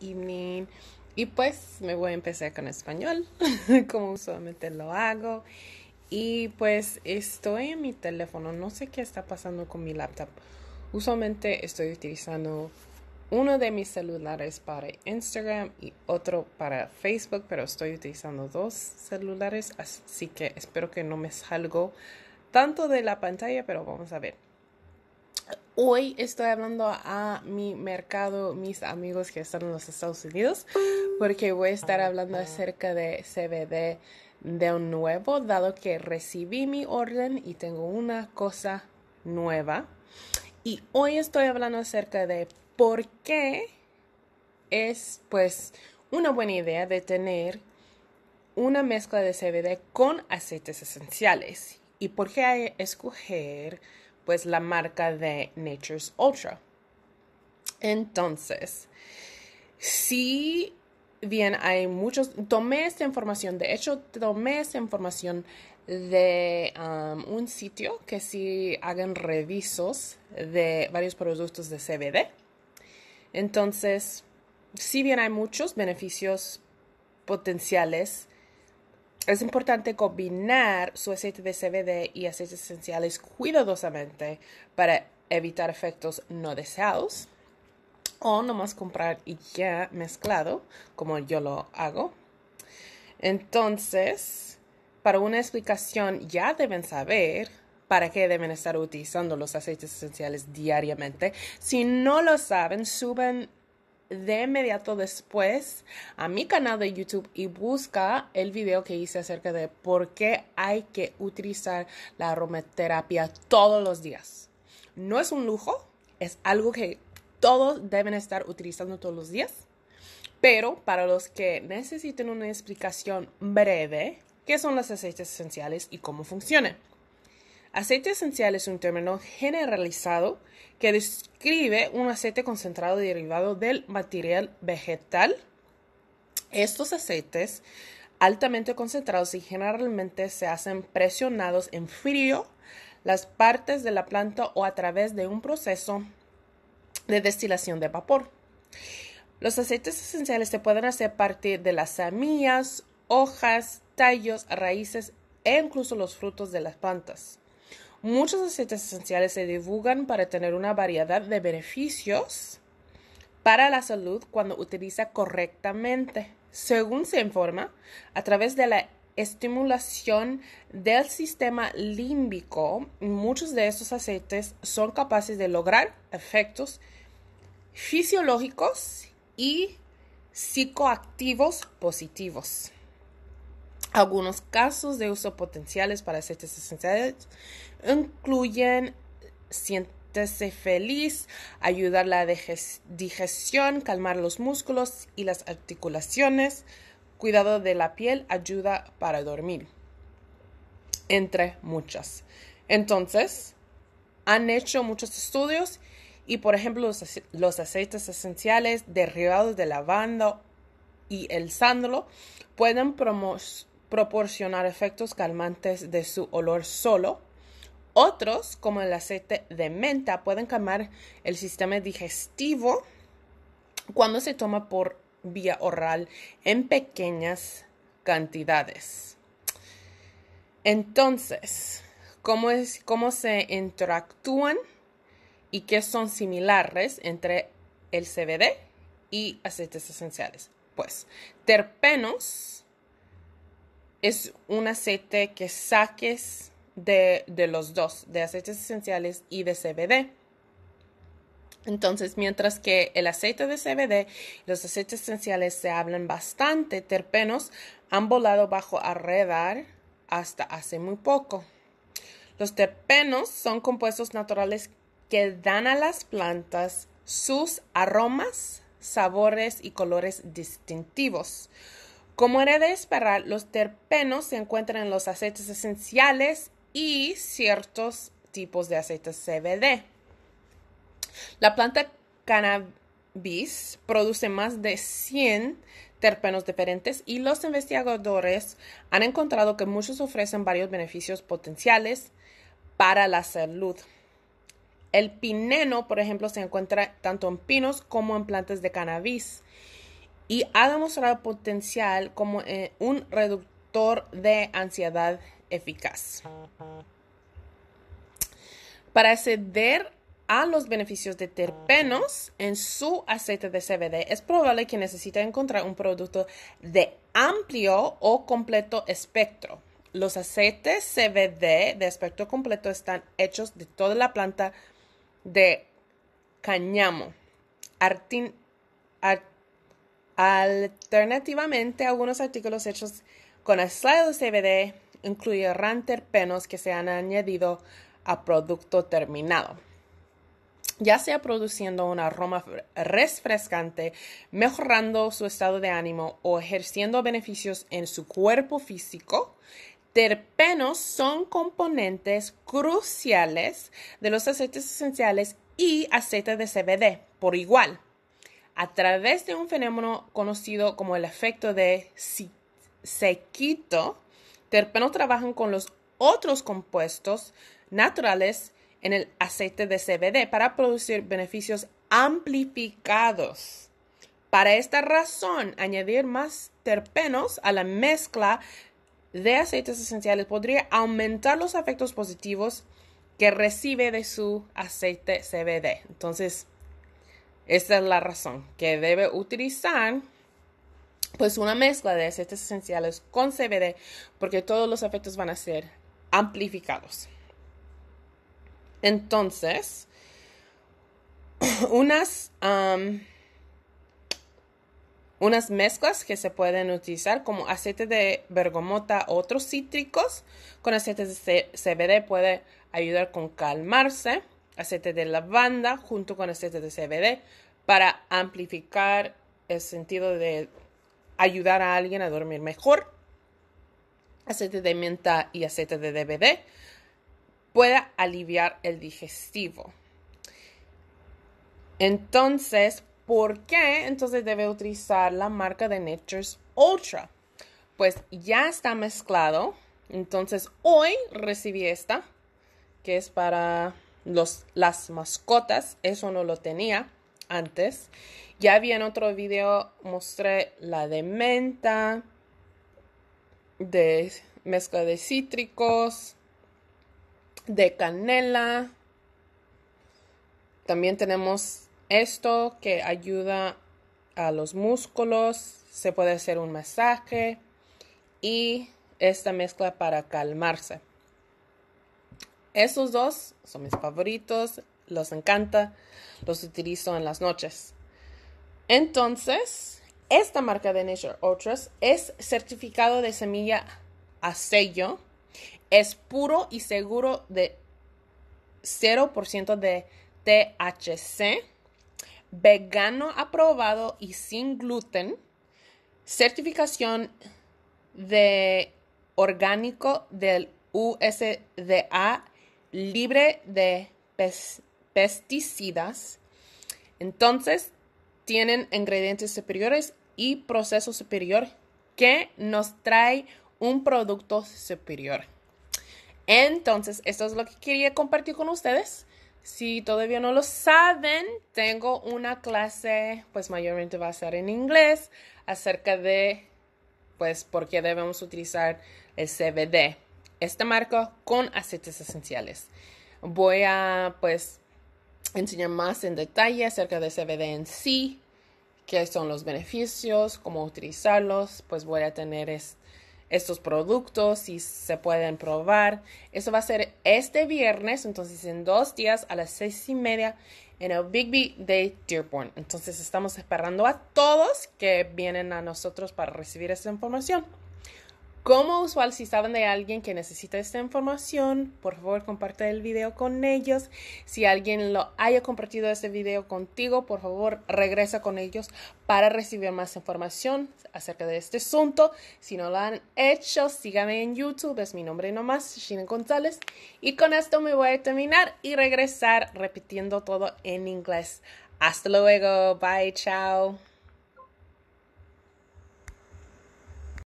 evening. Y pues me voy a empezar con español, como usualmente lo hago. Y pues estoy en mi teléfono, no sé qué está pasando con mi laptop. Usualmente estoy utilizando uno de mis celulares para Instagram y otro para Facebook, pero estoy utilizando dos celulares, así que espero que no me salgo tanto de la pantalla, pero vamos a ver. Hoy estoy hablando a mi mercado, mis amigos que están en los Estados Unidos, porque voy a estar ah, hablando acerca de CBD de un nuevo, dado que recibí mi orden y tengo una cosa nueva. Y hoy estoy hablando acerca de por qué es pues una buena idea de tener una mezcla de CBD con aceites esenciales y por qué escoger pues la marca de Nature's Ultra. Entonces, si bien hay muchos, tomé esta información, de hecho tomé esta información de um, un sitio que sí hagan revisos de varios productos de CBD. Entonces, si bien hay muchos beneficios potenciales es importante combinar su aceite de CBD y aceites esenciales cuidadosamente para evitar efectos no deseados o nomás comprar ya mezclado como yo lo hago. Entonces, para una explicación ya deben saber para qué deben estar utilizando los aceites esenciales diariamente. Si no lo saben, suben de inmediato después a mi canal de YouTube y busca el video que hice acerca de por qué hay que utilizar la aromaterapia todos los días. No es un lujo, es algo que todos deben estar utilizando todos los días. Pero para los que necesiten una explicación breve, ¿qué son las aceites esenciales y cómo funcionan? Aceite esencial es un término generalizado que describe un aceite concentrado derivado del material vegetal. Estos aceites altamente concentrados y generalmente se hacen presionados en frío las partes de la planta o a través de un proceso de destilación de vapor. Los aceites esenciales se pueden hacer partir de las semillas, hojas, tallos, raíces e incluso los frutos de las plantas. Muchos aceites esenciales se divulgan para tener una variedad de beneficios para la salud cuando utiliza correctamente. Según se informa, a través de la estimulación del sistema límbico, muchos de estos aceites son capaces de lograr efectos fisiológicos y psicoactivos positivos. Algunos casos de uso potenciales para aceites esenciales incluyen siéntese feliz, ayudar la digestión, calmar los músculos y las articulaciones, cuidado de la piel, ayuda para dormir, entre muchas. Entonces, han hecho muchos estudios y, por ejemplo, los, aceites esenciales derivados de lavanda y el sándalo pueden promover proporcionar efectos calmantes de su olor solo. Otros, como el aceite de menta, pueden calmar el sistema digestivo cuando se toma por vía oral en pequeñas cantidades. Entonces, ¿cómo, es, cómo se interactúan y qué son similares entre el CBD y aceites esenciales? Pues, terpenos es un aceite que saques de, los dos, de aceites esenciales y de CBD. Entonces, mientras que el aceite de CBD y los aceites esenciales se hablan bastante, terpenos han volado bajo a hasta hace muy poco. Los terpenos son compuestos naturales que dan a las plantas sus aromas, sabores y colores distintivos. Como era de los terpenos se encuentran en los aceites esenciales y ciertos tipos de aceites CBD. La planta cannabis produce más de 100 terpenos diferentes y los investigadores han encontrado que muchos ofrecen varios beneficios potenciales para la salud. El pineno, por ejemplo, se encuentra tanto en pinos como en plantas de cannabis y ha demostrado potencial como eh, un reductor de ansiedad eficaz. Para acceder a los beneficios de terpenos en su aceite de CBD, es probable que necesite encontrar un producto de amplio o completo espectro. Los aceites CBD de espectro completo están hechos de toda la planta de cañamo, artin, Alternativamente, algunos artículos hechos con aceite de CBD incluirán terpenos que se han añadido a producto terminado, ya sea produciendo un aroma refrescante, mejorando su estado de ánimo o ejerciendo beneficios en su cuerpo físico. Terpenos son componentes cruciales de los aceites esenciales y aceite de CBD por igual a través de un fenómeno conocido como el efecto de sequito, terpenos trabajan con los otros compuestos naturales en el aceite de CBD para producir beneficios amplificados. Para esta razón, añadir más terpenos a la mezcla de aceites esenciales podría aumentar los efectos positivos que recibe de su aceite CBD. Entonces, esta es la razón que debe utilizar pues una mezcla de aceites esenciales con CBD porque todos los efectos van a ser amplificados. Entonces, unas, unas mezclas que se pueden utilizar como aceite de bergamota otros cítricos con aceites de CBD puede ayudar con calmarse aceite de lavanda junto con aceite de CBD para amplificar el sentido de ayudar a alguien a dormir mejor. Aceite de menta y aceite de CBD pueda aliviar el digestivo. Entonces, ¿por qué entonces debe utilizar la marca de Nature's Ultra? Pues ya está mezclado. Entonces, hoy recibí esta, que es para las mascotas, eso no lo tenía antes. Ya vi en otro video, mostré la de menta, de mezcla de cítricos, de canela. También tenemos esto que ayuda a los músculos, se puede hacer un masaje y esta mezcla para calmarse. Esos dos son mis favoritos, los encanta, los utilizo en las noches. Entonces, esta marca de Nature Ultras es certificado de semilla a sello, es puro y seguro de 0% de THC, vegano aprobado y sin gluten, certificación de orgánico del USDA libre de pesticidas, entonces tienen ingredientes superiores y proceso superior que nos trae un producto superior. Entonces, esto es lo que quería compartir con ustedes. Si todavía no lo saben, tengo una clase, pues mayormente va a ser en inglés, acerca de, pues, por qué debemos utilizar el CBD esta marca con aceites esenciales. Voy a pues enseñar más en detalle acerca de CBD en sí, qué son los beneficios, cómo utilizarlos, pues voy a tener es, estos productos, y se pueden probar. Eso va a ser este viernes, entonces en dos días a las seis y media en el big Big de Dearborn. Entonces estamos esperando a todos que vienen a nosotros para recibir esta información. Como usual, si saben de alguien que necesita esta información, por favor comparte el video con ellos. Si alguien lo haya compartido este video contigo, por favor regresa con ellos para recibir más información acerca de este asunto. Si no lo han hecho, síganme en YouTube. Es mi nombre nomás, Shinen González. Y con esto me voy a terminar y regresar repitiendo todo en inglés. Hasta luego. Bye. Chao.